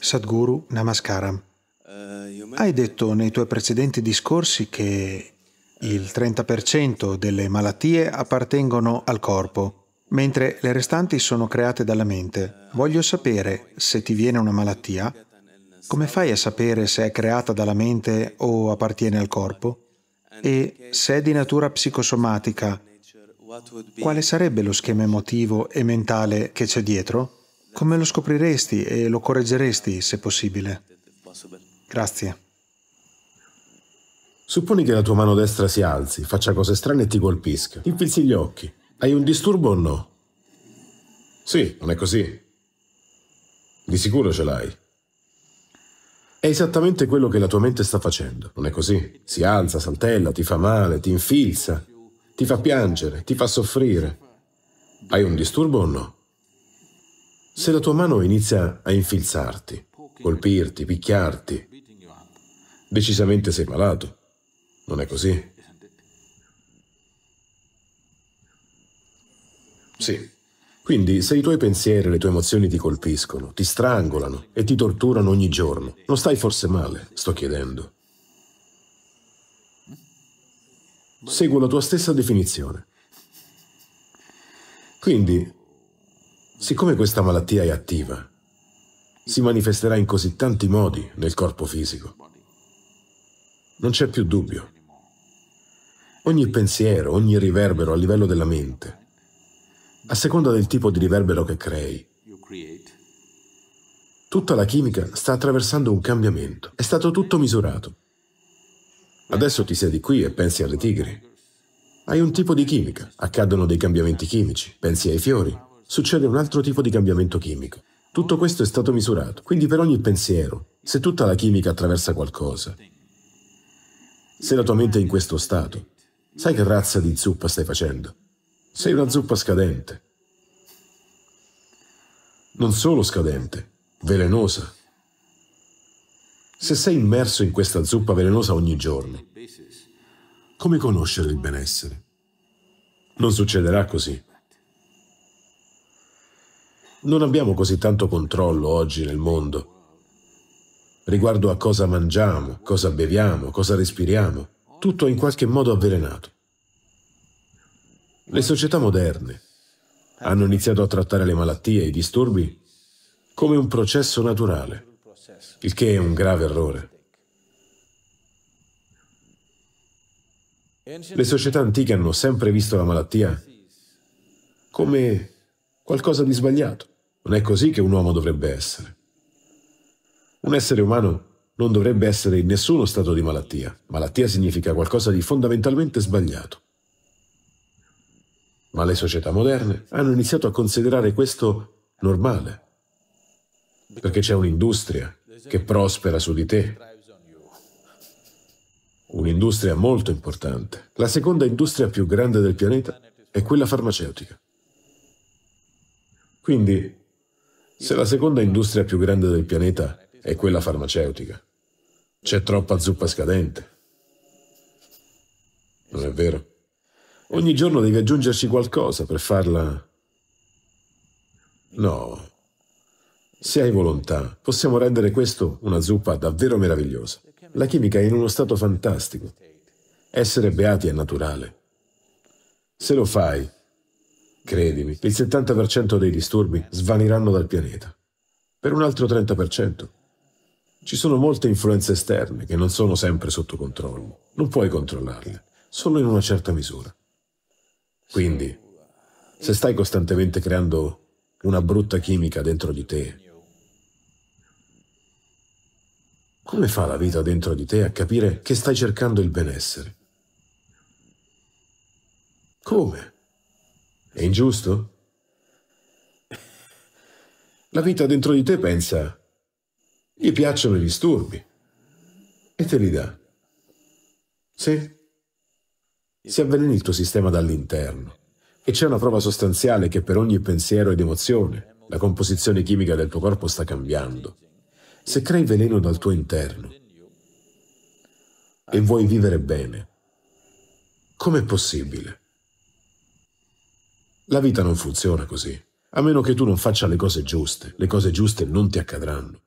Sadhguru Namaskaram. Hai detto nei tuoi precedenti discorsi che il 30% delle malattie appartengono al corpo, mentre le restanti sono create dalla mente. Voglio sapere se ti viene una malattia, come fai a sapere se è creata dalla mente o appartiene al corpo? E se è di natura psicosomatica, quale sarebbe lo schema emotivo e mentale che c'è dietro? Come lo scopriresti e lo correggeresti, se possibile? Grazie. Supponi che la tua mano destra si alzi, faccia cose strane e ti colpisca. Infilzi gli occhi. Hai un disturbo o no? Sì, non è così. Di sicuro ce l'hai. È esattamente quello che la tua mente sta facendo, non è così? Si alza, saltella, ti fa male, ti infilza, ti fa piangere, ti fa soffrire. Hai un disturbo o no? Se la tua mano inizia a infilzarti, colpirti, picchiarti, decisamente sei malato. Non è così? Sì. Quindi, se i tuoi pensieri e le tue emozioni ti colpiscono, ti strangolano e ti torturano ogni giorno, non stai forse male, sto chiedendo. Seguo la tua stessa definizione. Quindi, Siccome questa malattia è attiva, si manifesterà in così tanti modi nel corpo fisico. Non c'è più dubbio. Ogni pensiero, ogni riverbero a livello della mente, a seconda del tipo di riverbero che crei, tutta la chimica sta attraversando un cambiamento. È stato tutto misurato. Adesso ti siedi qui e pensi alle tigri. Hai un tipo di chimica, accadono dei cambiamenti chimici, pensi ai fiori, succede un altro tipo di cambiamento chimico. Tutto questo è stato misurato, quindi per ogni pensiero, se tutta la chimica attraversa qualcosa, se la tua mente è in questo stato, sai che razza di zuppa stai facendo? Sei una zuppa scadente. Non solo scadente, velenosa. Se sei immerso in questa zuppa velenosa ogni giorno, come conoscere il benessere? Non succederà così. Non abbiamo così tanto controllo oggi nel mondo riguardo a cosa mangiamo, cosa beviamo, cosa respiriamo, tutto è in qualche modo avvelenato. Le società moderne hanno iniziato a trattare le malattie e i disturbi come un processo naturale, il che è un grave errore. Le società antiche hanno sempre visto la malattia come qualcosa di sbagliato. Non è così che un uomo dovrebbe essere. Un essere umano non dovrebbe essere in nessuno stato di malattia. Malattia significa qualcosa di fondamentalmente sbagliato. Ma le società moderne hanno iniziato a considerare questo normale, perché c'è un'industria che prospera su di te, un'industria molto importante. La seconda industria più grande del pianeta è quella farmaceutica. Quindi, se la seconda industria più grande del pianeta è quella farmaceutica, c'è troppa zuppa scadente. Non è vero? Ogni giorno devi aggiungerci qualcosa per farla... No. Se hai volontà, possiamo rendere questo una zuppa davvero meravigliosa. La chimica è in uno stato fantastico. Essere beati è naturale. Se lo fai, Credimi, il 70% dei disturbi svaniranno dal pianeta. Per un altro 30%. Ci sono molte influenze esterne che non sono sempre sotto controllo. Non puoi controllarle, solo in una certa misura. Quindi, se stai costantemente creando una brutta chimica dentro di te, come fa la vita dentro di te a capire che stai cercando il benessere? Come? È ingiusto? La vita dentro di te pensa, gli piacciono i disturbi e te li dà. Sì? Si avvelena il tuo sistema dall'interno e c'è una prova sostanziale che per ogni pensiero ed emozione la composizione chimica del tuo corpo sta cambiando. Se crei veleno dal tuo interno e vuoi vivere bene, com'è possibile? La vita non funziona così. A meno che tu non faccia le cose giuste, le cose giuste non ti accadranno.